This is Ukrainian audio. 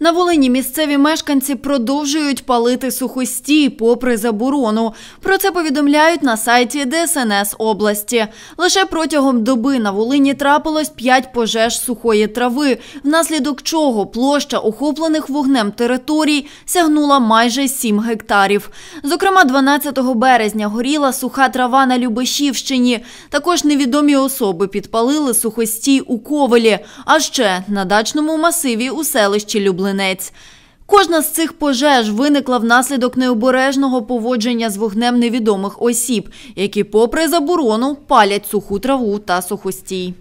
На Волині місцеві мешканці продовжують палити сухостій попри заборону. Про це повідомляють на сайті ДСНС області. Лише протягом доби на Волині трапилось 5 пожеж сухої трави, внаслідок чого площа охоплених вогнем територій сягнула майже 7 гектарів. Зокрема, 12 березня горіла суха трава на Любешівщині. Також невідомі особи підпалили сухостій у Ковелі, а ще на дачному масиві у селищі Люблин. Донець. Кожна з цих пожеж виникла внаслідок необережного поводження з вогнем невідомих осіб, які, попри заборону, палять суху траву та сухостій.